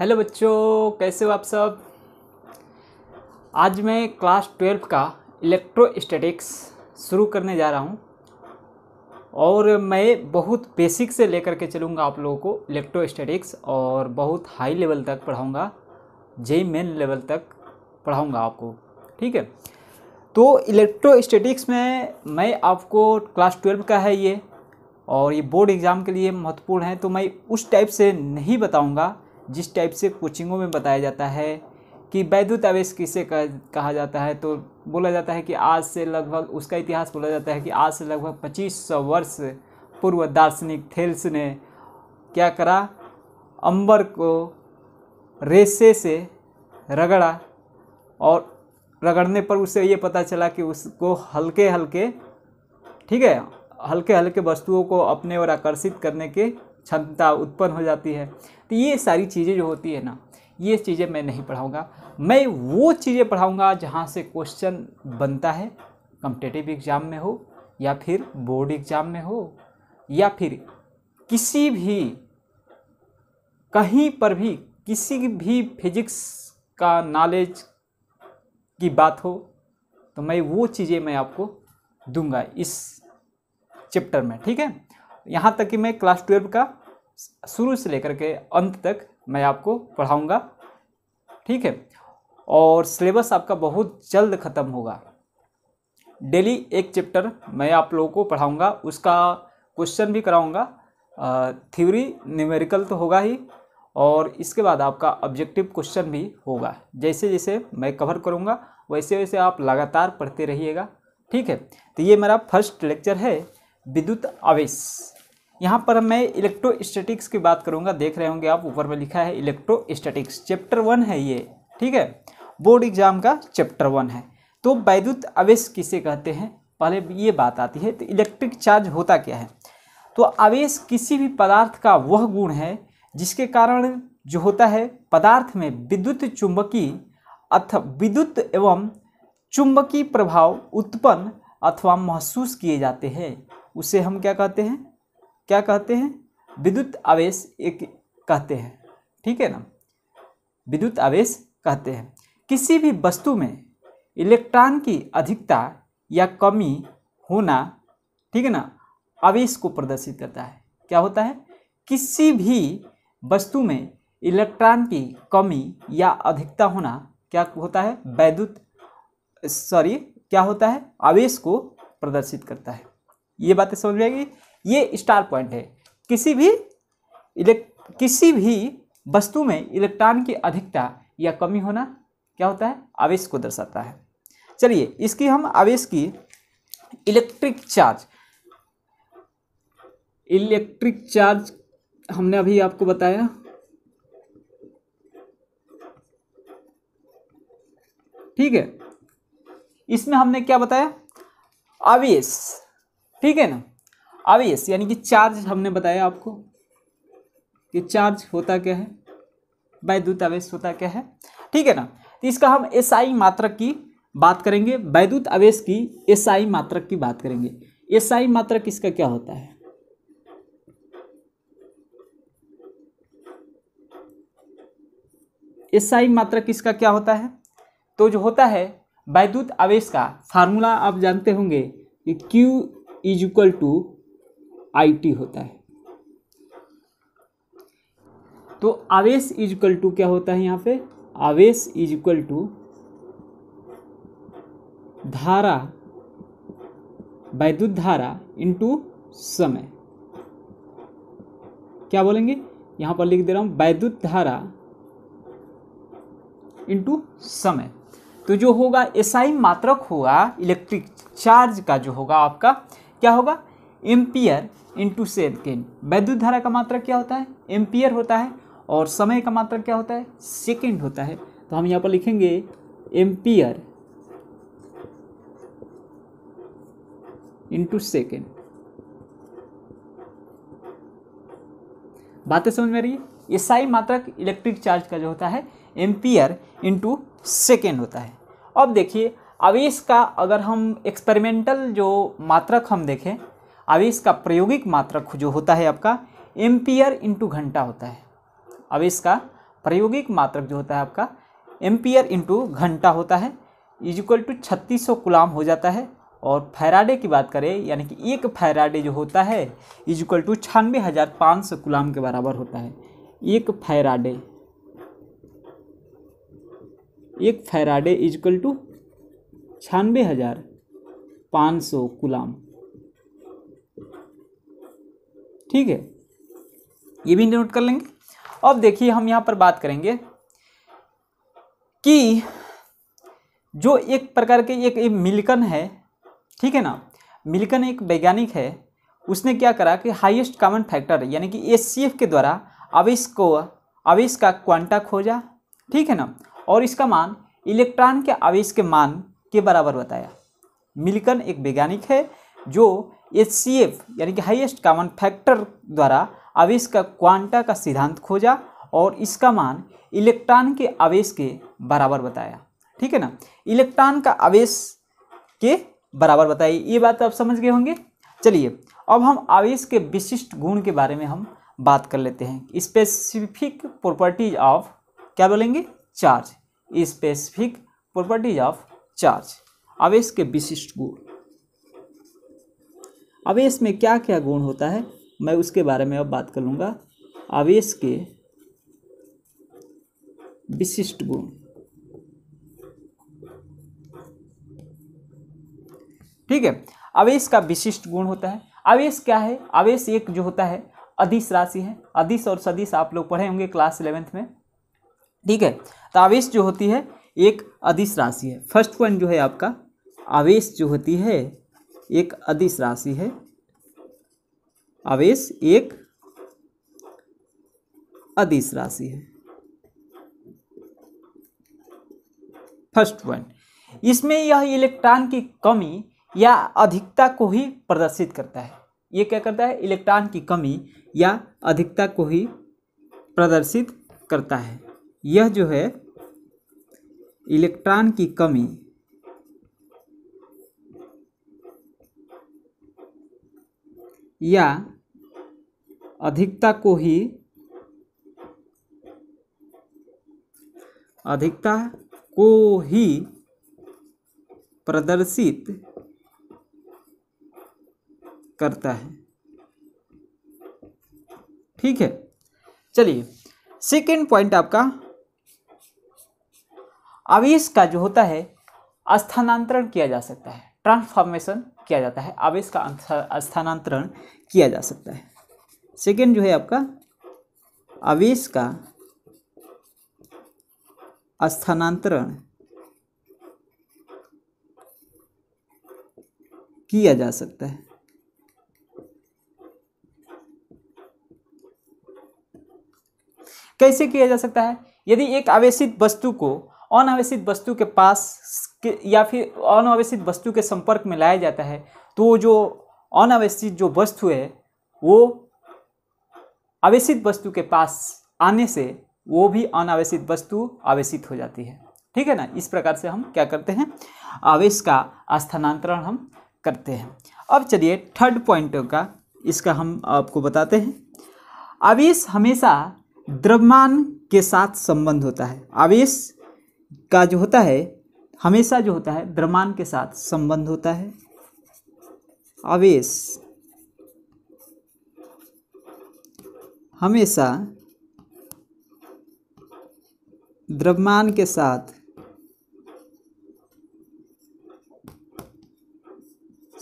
hello बच्चों कैसे हो आप सब आज मैं क्लास ट्वेल्व का इलेक्ट्रोस्टैटिक्स शुरू करने जा रहा हूँ और मैं बहुत बेसिक से लेकर के चलूँगा आप लोगों को इलेक्ट्रोस्टैटिक्स और बहुत हाई लेवल तक पढ़ाऊँगा जे मेन लेवल तक पढ़ाऊँगा आपको ठीक है तो इलेक्ट्रोस्टैटिक्स में मैं आपको क्लास ट्वेल्व का है ये और ये बोर्ड एग्ज़ाम के लिए महत्वपूर्ण है तो मैं उस टाइप से नहीं बताऊँगा जिस टाइप से कोचिंगों में बताया जाता है कि वैद्युत आवेश किसे कहा जाता है तो बोला जाता है कि आज से लगभग उसका इतिहास बोला जाता है कि आज से लगभग पच्चीस सौ वर्ष पूर्व दार्शनिक थेल्स ने क्या करा अंबर को रेसे से रगड़ा और रगड़ने पर उसे ये पता चला कि उसको हल्के हल्के ठीक है हल्के हल्के वस्तुओं को अपने ओर आकर्षित करने के क्षमता उत्पन्न हो जाती है तो ये सारी चीज़ें जो होती है ना ये चीज़ें मैं नहीं पढ़ाऊँगा मैं वो चीज़ें पढ़ाऊँगा जहाँ से क्वेश्चन बनता है कम्पिटेटिव एग्ज़ाम में हो या फिर बोर्ड एग्ज़ाम में हो या फिर किसी भी कहीं पर भी किसी भी फिजिक्स का नॉलेज की बात हो तो मैं वो चीज़ें मैं आपको दूंगा इस चैप्टर में ठीक है यहाँ तक कि मैं क्लास ट्वेल्व का शुरू से लेकर के अंत तक मैं आपको पढ़ाऊँगा ठीक है और सिलेबस आपका बहुत जल्द ख़त्म होगा डेली एक चैप्टर मैं आप लोगों को पढ़ाऊँगा उसका क्वेश्चन भी कराऊँगा थ्योरी न्यूमेरिकल तो होगा ही और इसके बाद आपका ऑब्जेक्टिव क्वेश्चन भी होगा जैसे जैसे मैं कवर करूँगा वैसे वैसे आप लगातार पढ़ते रहिएगा ठीक है तो ये मेरा फर्स्ट लेक्चर है विद्युत आवेश यहाँ पर मैं इलेक्ट्रोस्टैटिक्स की बात करूँगा देख रहे होंगे आप ऊपर में लिखा है इलेक्ट्रोस्टैटिक्स चैप्टर वन है ये ठीक है बोर्ड एग्जाम का चैप्टर वन है तो वैद्युत आवेश किसे कहते हैं पहले ये बात आती है तो इलेक्ट्रिक चार्ज होता क्या है तो आवेश किसी भी पदार्थ का वह गुण है जिसके कारण जो होता है पदार्थ में विद्युत चुंबकीय अथवा विद्युत एवं चुंबकीय प्रभाव उत्पन्न अथवा महसूस किए जाते हैं उसे हम क्या कहते हैं क्या कहते हैं विद्युत आवेश एक कहते हैं ठीक है ना विद्युत आवेश कहते हैं किसी भी वस्तु में इलेक्ट्रॉन की अधिकता या कमी होना ठीक है ना आवेश को प्रदर्शित करता है क्या होता है किसी भी वस्तु में इलेक्ट्रॉन की कमी या अधिकता होना क्या होता है वैद्युत सॉरी क्या होता है आवेश को प्रदर्शित करता है ये बातें समझ में आएगी ये स्टार पॉइंट है किसी भी किसी भी वस्तु में इलेक्ट्रॉन की अधिकता या कमी होना क्या होता है आवेश को दर्शाता है चलिए इसकी हम आवेश की इलेक्ट्रिक चार्ज इलेक्ट्रिक चार्ज हमने अभी आपको बताया ठीक है इसमें हमने क्या बताया आवेश ठीक है ना आवेश यानी कि चार्ज हमने बताया आपको कि चार्ज होता क्या है वैद्युत आवेश होता क्या है ठीक है ना तो इसका हम एसआई मात्रक की बात करेंगे वैद्युत आवेश की एसआई मात्रक की बात करेंगे एसआई मात्रक इसका क्या होता है एसआई मात्रक इसका क्या होता है तो जो होता है वैद्युत आवेश का फार्मूला आप जानते होंगे कि Q is equal to IT होता है तो आवेश इज इक्वल टू क्या होता है यहां पे आवेश इज इक्वल टू धारा वैद्युत धारा इंटू समय क्या बोलेंगे यहां पर लिख दे रहा हूं वैद्युत धारा इंटू समय तो जो होगा एसआई मात्रक होगा इलेक्ट्रिक चार्ज का जो होगा आपका क्या होगा एम्पियर इंटू सेकेंड वैद्युत धारा का मात्रक क्या होता है एम्पियर होता है और समय का मात्रक क्या होता है सेकेंड होता है तो हम यहाँ पर लिखेंगे एम्पियर इंटू सेकेंड बातें समझ में आ रही है ईसाई मात्रक इलेक्ट्रिक चार्ज का जो होता है एम्पियर इंटू सेकेंड होता है अब देखिए आवेश का अगर हम एक्सपेरिमेंटल जो मात्रक हम देखें आवेश का प्रायोगिक मात्रक जो होता है आपका एम्पियर इंटू घंटा होता है आवेश का प्रायोगिक मात्रक जो होता है आपका एम्पियर इंटू घंटा होता है इज इक्वल टू छत्तीस सौ गुलाम हो जाता है और फैराडे की बात करें यानी कि एक फैराडे जो होता है इज इक्वल टू छानवे हज़ार पाँच सौ गुलाम के बराबर होता है एक फैराडे एक फैराडे इज इक्वल टू छानबे हज़ार पाँच सौ गुलाम ठीक है ये भी नोट कर लेंगे अब देखिए हम यहाँ पर बात करेंगे कि जो एक प्रकार के एक, एक मिल्कन है ठीक है ना मिल्कन एक वैज्ञानिक है उसने क्या करा कि हाईएस्ट कॉमन फैक्टर यानी कि एस के द्वारा आवेश को आवेश का क्वांटा खोजा ठीक है ना और इसका मान इलेक्ट्रॉन के आवेश के मान के बराबर बताया मिल्कन एक वैज्ञानिक है जो एच यानी कि हाईएस्ट कॉमन फैक्टर द्वारा आवेश का क्वांटा का सिद्धांत खोजा और इसका मान इलेक्ट्रॉन के आवेश के बराबर बताया ठीक है ना इलेक्ट्रॉन का आवेश के बराबर बताइए ये बात आप समझ गए होंगे चलिए अब हम आवेश के विशिष्ट गुण के बारे में हम बात कर लेते हैं स्पेसिफिक प्रॉपर्टीज ऑफ क्या बोलेंगे charge specific properties of charge आवेश के विशिष्ट गुण आवेश में क्या क्या गुण होता है मैं उसके बारे में अब बात कर लूँगा आवेश के विशिष्ट गुण ठीक है आवेश का विशिष्ट गुण होता है आवेश क्या है आवेश एक जो होता है अधिस राशि है अधिस और सदिश आप लोग पढ़े होंगे क्लास इलेवेंथ में ठीक है तो आवेश जो होती है एक अधिस राशि है फर्स्ट पॉइंट जो है आपका आवेश जो होती है एक अदिश राशि है आवेश एक अदिश राशि है फर्स्ट पॉइंट इसमें यह इलेक्ट्रॉन की कमी या अधिकता को ही प्रदर्शित करता है ये क्या करता है इलेक्ट्रॉन की कमी या अधिकता को ही प्रदर्शित करता है यह जो है इलेक्ट्रॉन की कमी या अधिकता को ही अधिकता को ही प्रदर्शित करता है ठीक है चलिए सेकेंड पॉइंट आपका आवेश का जो होता है स्थानांतरण किया जा सकता है ट्रांसफॉर्मेशन किया जाता है आवेश का स्थानांतरण किया जा सकता है सेकेंड जो है आपका आवेश का स्थानांतरण किया जा सकता है कैसे किया जा सकता है यदि एक आवेशित वस्तु को अनावेशित वस्तु के पास के या फिर अनावेशित वस्तु के संपर्क में लाया जाता है तो जो अनावेशित जो वस्तु है वो आवेशित वस्तु के पास आने से वो भी अनावेशित वस्तु आवेशित हो जाती है ठीक है ना इस प्रकार से हम क्या करते हैं आवेश का स्थानांतरण हम करते हैं अब चलिए थर्ड पॉइंट का इसका हम आपको बताते हैं आवेश हमेशा द्रव्यमान के साथ संबंध होता है आवेश का जो होता है हमेशा जो होता है द्रमान के साथ संबंध होता है आवेश हमेशा द्रव्यमान के साथ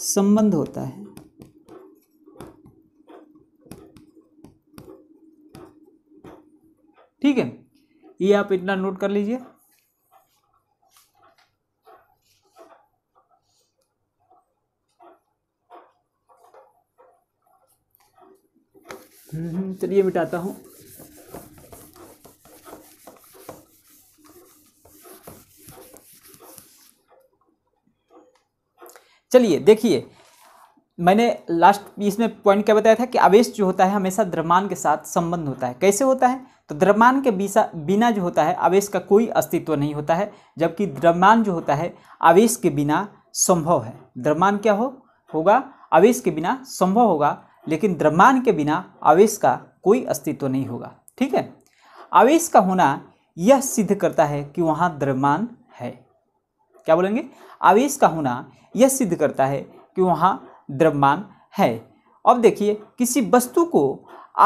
संबंध होता है ठीक है ये आप इतना नोट कर लीजिए हम्म, चलिए मिटाता हूँ चलिए देखिए मैंने लास्ट पीस में पॉइंट क्या बताया था कि आवेश जो होता है हमेशा द्रव्यमान के साथ संबंध होता है कैसे होता है तो द्रव्यमान के बीसा बिना जो होता है आवेश का कोई अस्तित्व नहीं होता है जबकि द्रव्यमान जो होता है आवेश के बिना संभव है द्रव्यमान क्या हो होगा आवेश के बिना संभव होगा लेकिन द्रव्यमान के बिना आवेश का कोई अस्तित्व नहीं होगा ठीक है आवेश का होना यह सिद्ध करता है कि वहाँ द्रव्यमान है क्या बोलेंगे आवेश का होना यह सिद्ध करता है कि वहाँ द्रव्यमान है अब देखिए किसी वस्तु को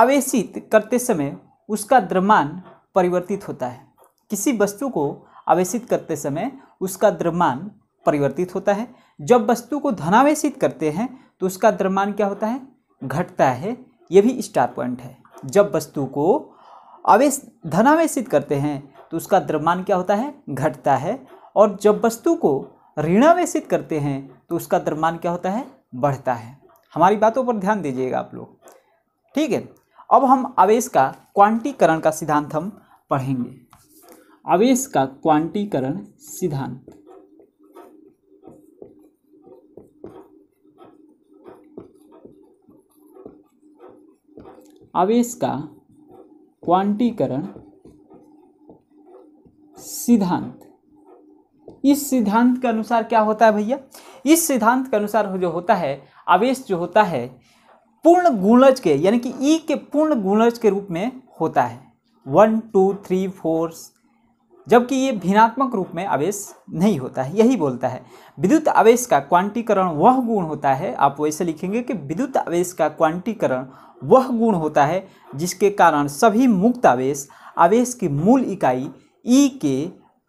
आवेशित करते समय उसका द्रव्यमान परिवर्तित होता है किसी वस्तु को आवेशित करते समय उसका द्रव्यमान परिवर्तित होता है जब वस्तु को धनावेशित करते हैं तो उसका द्रव्यमान क्या होता है घटता है यह भी स्टार पॉइंट है जब वस्तु को आवेश धनावेशित करते हैं तो उसका द्रव्यमान क्या होता है घटता है और जब वस्तु को ऋणावेशित करते हैं तो उसका द्रव्यमान क्या होता है बढ़ता है हमारी बातों पर ध्यान दीजिएगा आप लोग ठीक है अब हम आवेश का क्वांटीकरण का सिद्धांत हम पढ़ेंगे आवेश का क्वांटीकरण सिद्धांत आवेश का क्वांटीकरण सिद्धांत इस सिद्धांत के अनुसार क्या होता है भैया इस सिद्धांत के अनुसार जो होता है आवेश जो होता है पूर्ण गुणज के यानी कि ई e के पूर्ण गुणज के रूप में होता है वन टू थ्री फोर जबकि ये भिन्नात्मक रूप में आवेश नहीं होता है यही बोलता है विद्युत आवेश का क्वांटीकरण वह गुण होता है आप वैसे लिखेंगे कि विद्युत आवेश का क्वांटीकरण वह गुण होता है जिसके कारण सभी मुक्त आवेश आवेश की मूल इकाई ई e के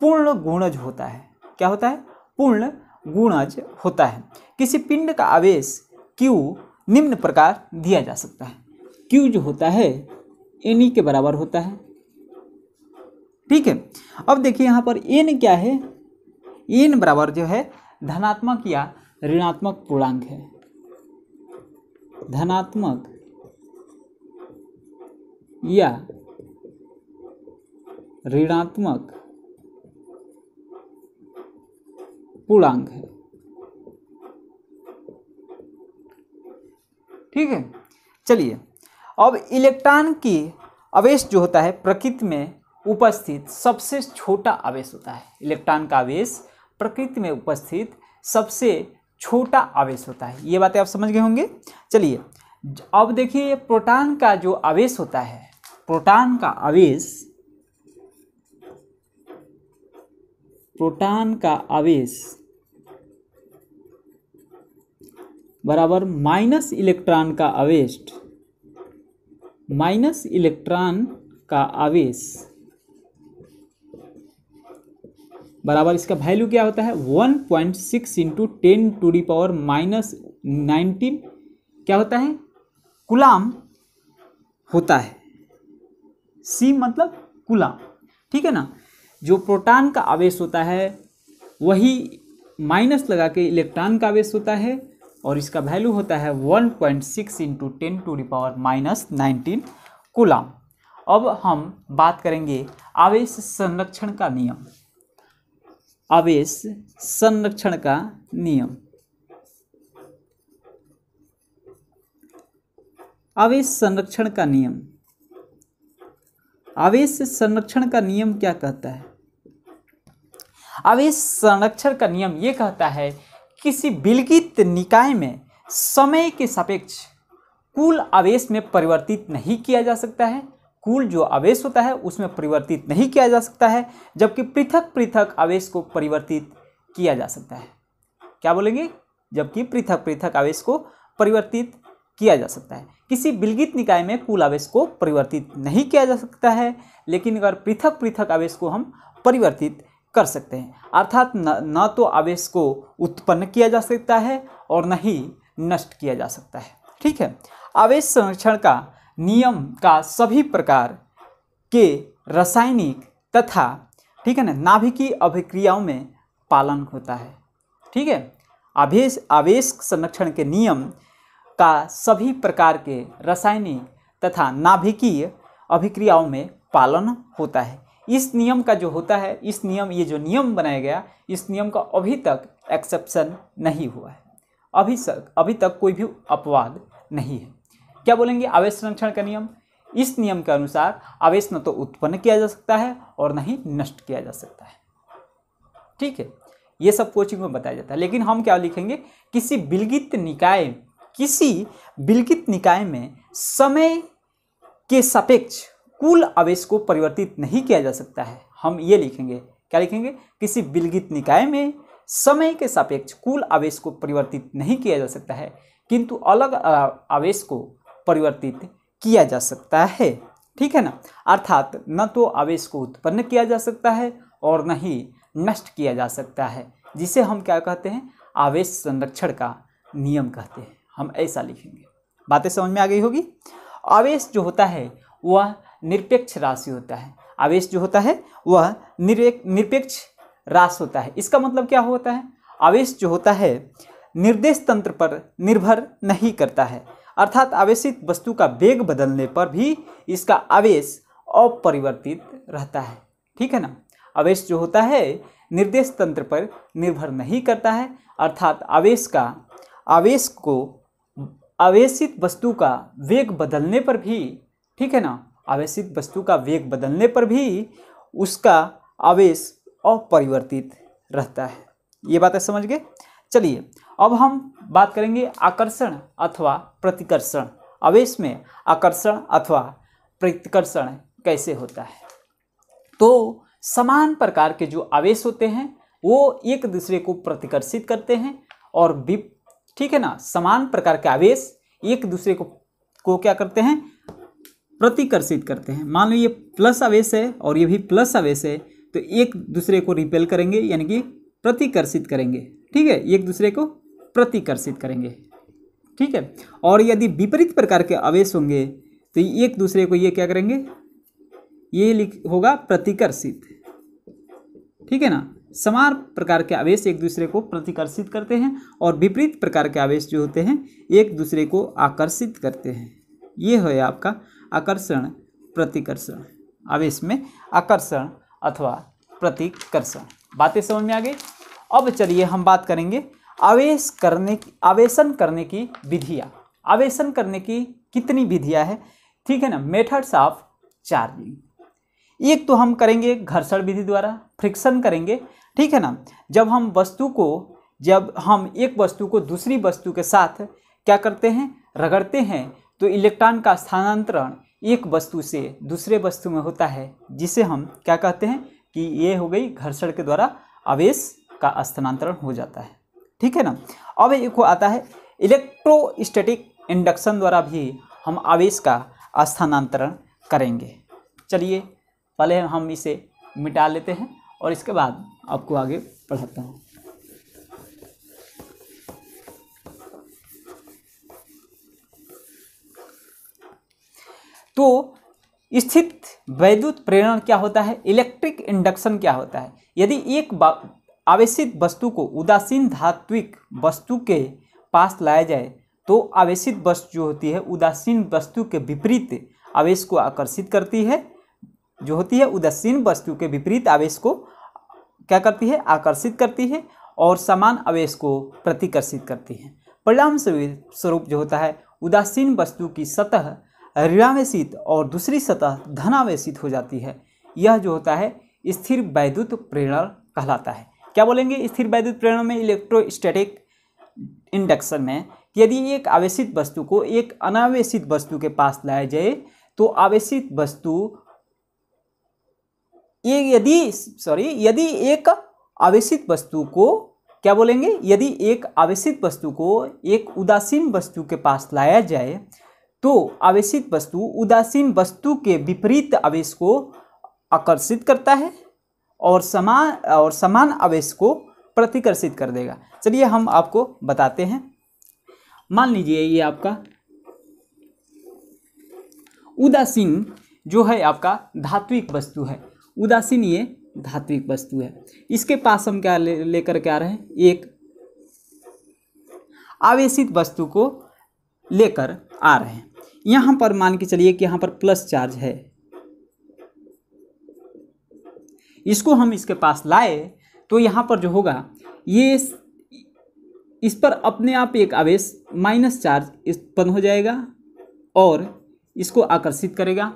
पूर्ण गुणज होता है क्या होता है पूर्ण गुणज होता है किसी पिंड का आवेश क्यू निम्न प्रकार दिया जा सकता है क्यू जो होता है एनी e के बराबर होता है ठीक है अब देखिए यहाँ पर एन क्या है एन बराबर जो है धनात्मक या ऋणात्मक पूर्णांक है धनात्मक या ऋणात्मक पूर्णांक है ठीक है चलिए अब इलेक्ट्रॉन की आवेश जो होता है प्रकृति में उपस्थित सबसे छोटा आवेश होता है इलेक्ट्रॉन का आवेश प्रकृति में उपस्थित सबसे छोटा आवेश होता है ये बातें आप समझ गए होंगे चलिए अब देखिए प्रोटॉन का जो आवेश होता है प्रोटॉन का आवेश प्रोटॉन का आवेश बराबर माइनस इलेक्ट्रॉन का आवेश माइनस इलेक्ट्रॉन का आवेश बराबर इसका वैल्यू क्या होता है one point six into ten to the power minus nineteen क्या होता है कुलाम होता है सी मतलब कुलाम ठीक है ना जो प्रोटॉन का आवेश होता है वही माइनस लगा के इलेक्ट्रॉन का आवेश होता है और इसका वैल्यू होता है one point six into ten to the power minus nineteen coulomb अब हम बात करेंगे आवेश संरक्षण का नियम आवेश संरक्षण का नियम आवेश संरक्षण का नियम आवेश संरक्षण का नियम क्या कहता है आवेश संरक्षण का नियम यह कहता है किसी बिलगित निकाय में समय के सापेक्ष कुल आवेश में परिवर्तित नहीं किया जा सकता है कुल जो आवेश होता है उसमें परिवर्तित नहीं किया जा सकता है जबकि पृथक पृथक आवेश को परिवर्तित किया जा सकता है क्या बोलेंगे जबकि पृथक पृथक आवेश को परिवर्तित किया जा सकता है किसी बिलगित निकाय में कुल आवेश को परिवर्तित नहीं किया जा सकता है लेकिन अगर पृथक पृथक आवेश को हम परिवर्तित कर सकते हैं अर्थात न तो आवेश को उत्पन्न किया जा सकता है और न ही नष्ट किया जा सकता है ठीक है आवेश संरक्षण का नियम का सभी प्रकार के रासायनिक तथा ठीक है ना नाभिकीय अभिक्रियाओं में पालन होता है ठीक है आवेश आवेश संरक्षण के नियम का सभी प्रकार के रासायनिक तथा नाभिकीय अभिक्रियाओं में पालन होता है इस नियम का जो होता है इस नियम ये जो नियम बनाया गया इस नियम का अभी तक एक्सेप्शन नहीं हुआ है अभी तक अभी तक कोई भी अपवाद नहीं है क्या बोलेंगे आवेश संरक्षण का नियम इस नियम के अनुसार आवेश न तो उत्पन्न किया जा सकता है और न ही नष्ट किया जा सकता है ठीक है ये सब कोचिंग में बताया जाता है लेकिन हम क्या लिखेंगे किसी बिलगित निकाय किसी बिलगित निकाय में समय के सापेक्ष कुल आवेश को परिवर्तित नहीं किया जा सकता है हम ये लिखेंगे क्या लिखेंगे किसी बिलगित निकाय में समय के सापेक्ष कुल आवेश को परिवर्तित नहीं किया जा सकता है किंतु अलग आवेश को परिवर्तित किया जा सकता है ठीक है ना अर्थात न तो आवेश को उत्पन्न किया जा सकता है और न ही नष्ट किया जा सकता है जिसे हम क्या कहते हैं आवेश संरक्षण का नियम कहते हैं हम ऐसा लिखेंगे बातें समझ में आ गई होगी आवेश जो होता है वह निरपेक्ष राशि होता है आवेश जो होता है वह निरपेक्ष राशि होता है इसका मतलब क्या होता है आवेश जो होता है निर्देश तंत्र पर निर्भर नहीं करता है अर्थात आवेशित वस्तु का वेग बदलने पर भी इसका आवेश अपरिवर्तित रहता है ठीक है ना आवेश जो होता है निर्देश तंत्र पर निर्भर नहीं करता है अर्थात आवेश का आवेश को आवेशित वस्तु का वेग बदलने पर भी ठीक है ना आवेशित वस्तु का वेग बदलने पर भी उसका आवेश अपरिवर्तित रहता है ये बातें समझ गए चलिए अब हम बात करेंगे आकर्षण अथवा प्रतिकर्षण आवेश में आकर्षण अथवा प्रतिकर्षण कैसे होता है तो समान प्रकार के जो आवेश होते हैं वो एक दूसरे को प्रतिकर्षित करते हैं और विप ठीक है ना समान प्रकार के आवेश एक दूसरे को को क्या करते हैं प्रतिकर्षित करते हैं मान लो ये प्लस आवेश है और ये भी प्लस आवेश है तो एक दूसरे को रिपेल करेंगे यानी कि प्रतिकर्षित करेंगे ठीक है एक दूसरे को प्रतिकर्षित करेंगे ठीक है और यदि विपरीत प्रकार के आवेश होंगे तो एक दूसरे को ये क्या करेंगे ये लिख होगा प्रतिकर्षित ठीक है ना समान प्रकार के आवेश एक दूसरे को प्रतिकर्षित करते हैं और विपरीत प्रकार के आवेश जो होते हैं एक दूसरे को आकर्षित करते हैं ये है आपका आकर्षण प्रतिकर्षण आवेश में आकर्षण अथवा प्रतिकर्षण बातें समझ में आ गई अब चलिए हम बात करेंगे आवेश करने की आवेशन करने की विधियाँ आवेशन करने की कितनी विधियाँ है ठीक है ना मेथड्स ऑफ चार्जिंग एक तो हम करेंगे घर्षण विधि द्वारा फ्रिक्शन करेंगे ठीक है ना जब हम वस्तु को जब हम एक वस्तु को दूसरी वस्तु के साथ क्या करते हैं रगड़ते हैं तो इलेक्ट्रॉन का स्थानांतरण एक वस्तु से दूसरे वस्तु में होता है जिसे हम क्या कहते हैं कि ये हो गई घर्षण के द्वारा आवेश का स्थानांतरण हो जाता है ठीक है ना अब एक आता है इलेक्ट्रोस्टैटिक इंडक्शन द्वारा भी हम आवेश का स्थानांतरण करेंगे चलिए पहले हम इसे मिटा लेते हैं और इसके बाद आपको आगे पढ़ाता हूँ तो स्थित वैद्युत प्रेरण क्या होता है इलेक्ट्रिक इंडक्शन क्या होता है यदि एक आवेशित वस्तु को उदासीन धात्विक वस्तु के पास लाया जाए तो आवेशित वस्तु जो होती है उदासीन वस्तु के विपरीत आवेश को आकर्षित करती है जो होती है उदासीन वस्तु के विपरीत आवेश को क्या करती है आकर्षित करती है और समान आवेश को प्रतिकर्षित करती है परिणाम स्वरूप जो होता है उदासीन वस्तु की सतह ऋणावेशित और दूसरी सतह धनावेशित हो जाती है यह जो होता है स्थिर वैद्युत प्रेरण कहलाता है क्या बोलेंगे स्थिर वैद्युत प्रेरणों में इलेक्ट्रोस्टैटिक इंडक्शन में यदि एक आवेशित वस्तु को एक अनावेशित वस्तु के पास लाया जाए तो आवेशित वस्तु ये यदि सॉरी यदि एक आवेशित वस्तु को क्या बोलेंगे यदि एक आवेशित वस्तु को एक उदासीन वस्तु के पास लाया जाए तो आवेशित वस्तु उदासीन वस्तु के विपरीत आवेश को आकर्षित करता है और समान और समान आवेश को प्रतिकर्षित कर देगा चलिए हम आपको बताते हैं मान लीजिए ये आपका उदासीन जो है आपका धात्विक वस्तु है उदासीन ये धात्विक वस्तु है इसके पास हम क्या ले लेकर के आ रहे हैं एक आवेशित वस्तु को लेकर आ रहे हैं यहाँ पर मान के चलिए कि यहाँ पर प्लस चार्ज है इसको हम इसके पास लाए तो यहाँ पर जो होगा ये इस पर अपने आप एक आवेश माइनस चार्ज उत्पन्न हो जाएगा और इसको आकर्षित करेगा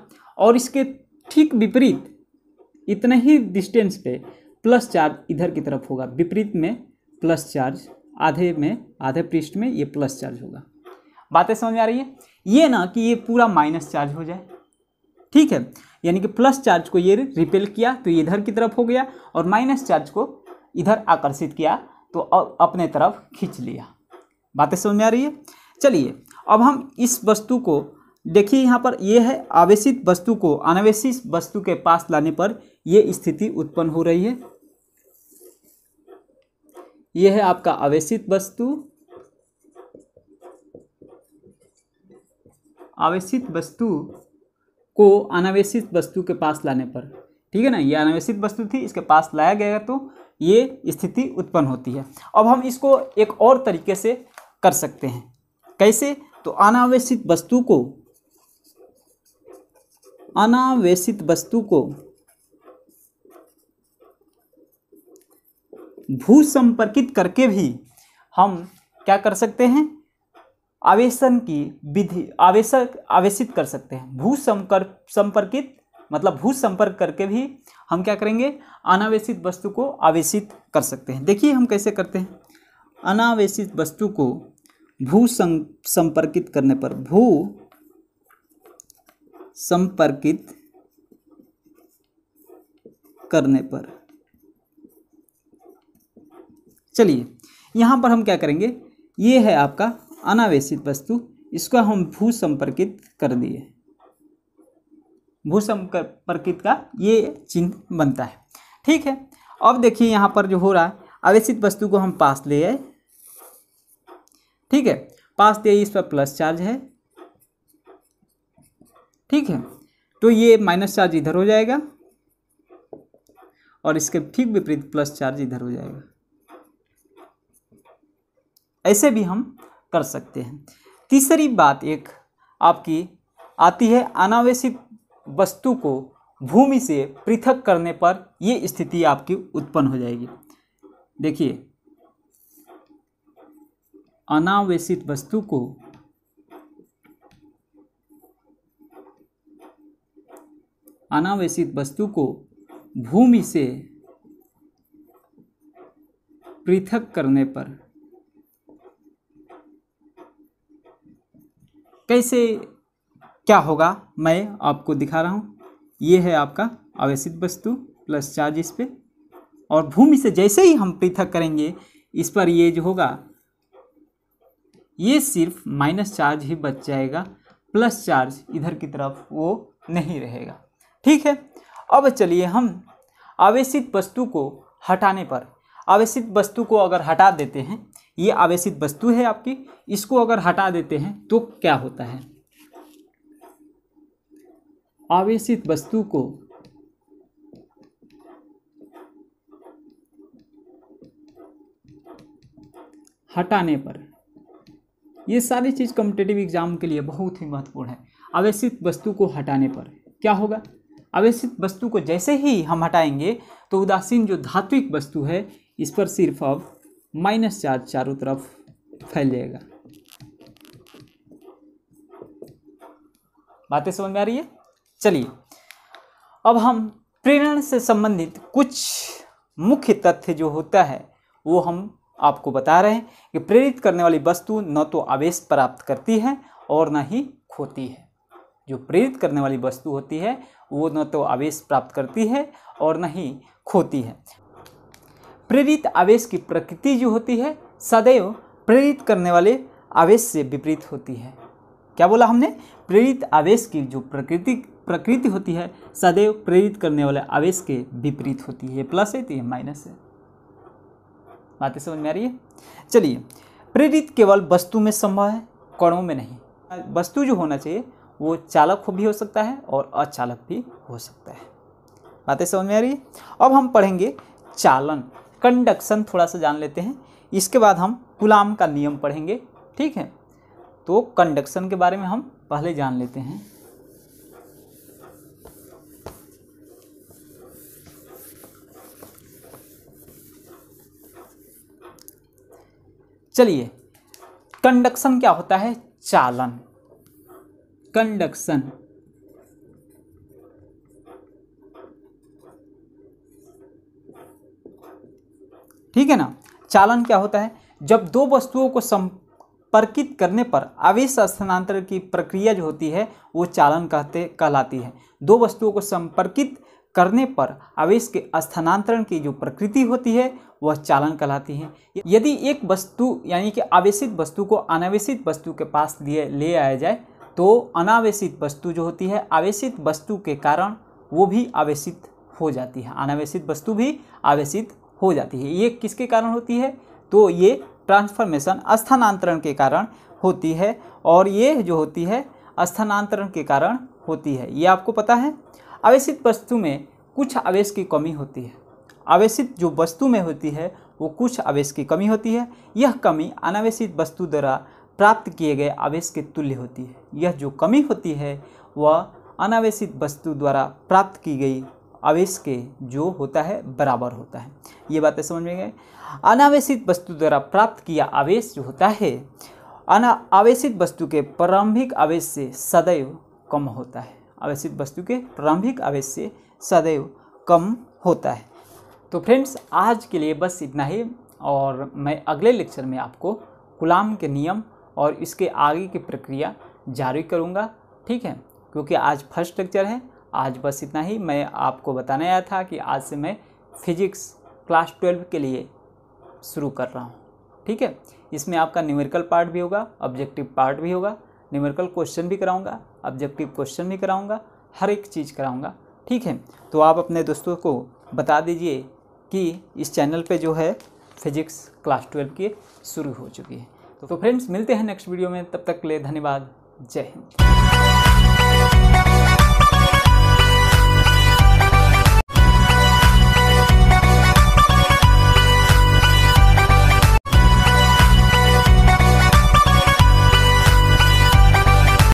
और इसके ठीक विपरीत इतने ही डिस्टेंस पे प्लस चार्ज इधर की तरफ होगा विपरीत में प्लस चार्ज आधे में आधे पृष्ठ में ये प्लस चार्ज होगा बातें समझ में आ रही है ये ना कि ये पूरा माइनस चार्ज हो जाए ठीक है यानी कि प्लस चार्ज को ये रिपेल किया तो इधर की तरफ हो गया और माइनस चार्ज को इधर आकर्षित किया तो अपने तरफ खींच लिया बातें समझ में आ रही है चलिए अब हम इस वस्तु को देखिए यहाँ पर यह है आवेशित वस्तु को अनावेशित वस्तु के पास लाने पर यह स्थिति उत्पन्न हो रही है यह है आपका आवेशित वस्तु आवेशित वस्तु को अनावेशित वस्तु के पास लाने पर ठीक है ना ये अनावेशित वस्तु थी इसके पास लाया गया तो ये स्थिति उत्पन्न होती है अब हम इसको एक और तरीके से कर सकते हैं कैसे तो अनावेशित वस्तु को अनावेशित वस्तु को भू संपर्कित करके भी हम क्या कर सकते हैं आवेशन की विधि आवेशक आवेशित कर सकते हैं भू संकर संपर्कित मतलब भू संपर्क करके भी हम क्या करेंगे अनावेशित वस्तु को आवेशित कर सकते हैं देखिए हम कैसे करते हैं अनावेशित वस्तु को भू संपर्कित करने पर भू संपर्कित करने पर चलिए यहाँ पर हम क्या करेंगे ये है आपका अनावेशित वस्तु इसको हम भू संपर्कित कर दिए भू संपर्कित का ये चिन्ह बनता है ठीक है अब देखिए यहाँ पर जो हो रहा है आवेशित वस्तु को हम पास ले आए ठीक है पास दे इस पर प्लस चार्ज है ठीक है तो ये माइनस चार्ज इधर हो जाएगा और इसके ठीक विपरीत प्लस चार्ज इधर हो जाएगा ऐसे भी हम कर सकते हैं तीसरी बात एक आपकी आती है अनावश्यक वस्तु को भूमि से पृथक करने पर ये स्थिति आपकी उत्पन्न हो जाएगी देखिए अनावेशित वस्तु को अनावेशित वस्तु को भूमि से पृथक करने पर कैसे क्या होगा मैं आपको दिखा रहा हूँ ये है आपका आवेशित वस्तु प्लस चार्ज इस पर और भूमि से जैसे ही हम पृथक करेंगे इस पर ये जो होगा ये सिर्फ माइनस चार्ज ही बच जाएगा प्लस चार्ज इधर की तरफ वो नहीं रहेगा ठीक है अब चलिए हम आवेशित वस्तु को हटाने पर आवेशित वस्तु को अगर हटा देते हैं ये आवेशित वस्तु है आपकी इसको अगर हटा देते हैं तो क्या होता है आवेशित वस्तु को हटाने पर ये सारी चीज़ कॉम्पिटेटिव एग्जाम के लिए बहुत ही महत्वपूर्ण है आवेशित वस्तु को हटाने पर क्या होगा आवेशित वस्तु को जैसे ही हम हटाएंगे तो उदासीन जो धात्विक वस्तु है इस पर सिर्फ अब माइनस चार्ज चारों तरफ फैल जाएगा बातें समझ में आ रही है चलिए अब हम प्रेरण से संबंधित कुछ मुख्य तथ्य जो होता है वो हम आपको बता रहे हैं कि प्रेरित करने वाली वस्तु न तो आवेश प्राप्त करती है और न ही खोती है जो प्रेरित करने वाली वस्तु होती है वो न तो आवेश प्राप्त करती है और न ही खोती है प्रेरित आवेश की प्रकृति जो होती है सदैव प्रेरित करने वाले आवेश से विपरीत होती है क्या बोला हमने प्रेरित आवेश की जो प्रकृति प्रकृति होती है सदैव प्रेरित करने वाले आवेश के विपरीत होती है प्लस है तो माइनस है बातें समझ में आ रही है चलिए प्रेरित केवल वस्तु में संभव है कणों में नहीं वस्तु जो होना चाहिए वो चालक भी हो सकता है और अचालक भी हो सकता है बातें समझ में आ रही है अब हम पढ़ेंगे चालन कंडक्शन थोड़ा सा जान लेते हैं इसके बाद हम गुलाम का नियम पढ़ेंगे ठीक है तो कंडक्शन के बारे में हम पहले जान लेते हैं चलिए कंडक्शन क्या होता है चालन कंडक्शन ठीक है ना चालन क्या होता है जब दो वस्तुओं को संपर्कित करने पर आवेश स्थानांतरण की प्रक्रिया जो होती है वो चालन कहते कहलाती है दो वस्तुओं को संपर्कित करने पर आवेश के स्थानांतरण की जो प्रकृति होती है वह चालन कहलाती है यदि एक वस्तु यानी कि आवेशित वस्तु को अनावेशित वस्तु के पास लिए ले आया जाए तो अनावेशित वस्तु जो होती है आवेशित वस्तु के कारण वो भी आवेशित हो जाती है अनावेशित वस्तु भी आवेशित हो जाती है ये किसके कारण होती है तो ये ट्रांसफॉर्मेशन स्थानांतरण के कारण होती है और ये जो होती है स्थानांतरण के कारण होती है ये आपको पता है आवेशित वस्तु में कुछ आवेश की कमी होती है आवेशित जो वस्तु में होती है वो कुछ आवेश की कमी होती है यह कमी अनावेशित वस्तु द्वारा प्राप्त किए गए आवेश के तुल्य होती है यह जो कमी होती है वह अनावेशित वस्तु द्वारा प्राप्त की गई आवेश के जो होता है बराबर होता है ये बातें समझ में गए अनावेशित वस्तु द्वारा प्राप्त किया आवेश जो होता है अना आवेशित वस्तु के प्रारंभिक आवेश से सदैव कम होता है आवेशित वस्तु के प्रारंभिक आवेश से सदैव कम होता है तो फ्रेंड्स आज के लिए बस इतना ही और मैं अगले लेक्चर में आपको गुलाम के नियम और इसके आगे की प्रक्रिया जारी करूँगा ठीक है क्योंकि आज फर्स्ट लेक्चर है आज बस इतना ही मैं आपको बताने आया था कि आज से मैं फिजिक्स क्लास ट्वेल्व के लिए शुरू कर रहा हूँ ठीक है इसमें आपका न्यूमेरिकल पार्ट भी होगा ऑब्जेक्टिव पार्ट भी होगा न्यूमेरिकल क्वेश्चन भी कराऊंगा ऑब्जेक्टिव क्वेश्चन भी कराऊंगा हर एक चीज़ कराऊंगा ठीक है तो आप अपने दोस्तों को बता दीजिए कि इस चैनल पे जो है फिजिक्स क्लास ट्वेल्व की शुरू हो चुकी है तो फ्रेंड्स मिलते हैं नेक्स्ट वीडियो में तब तक के लिए धन्यवाद जय हिंद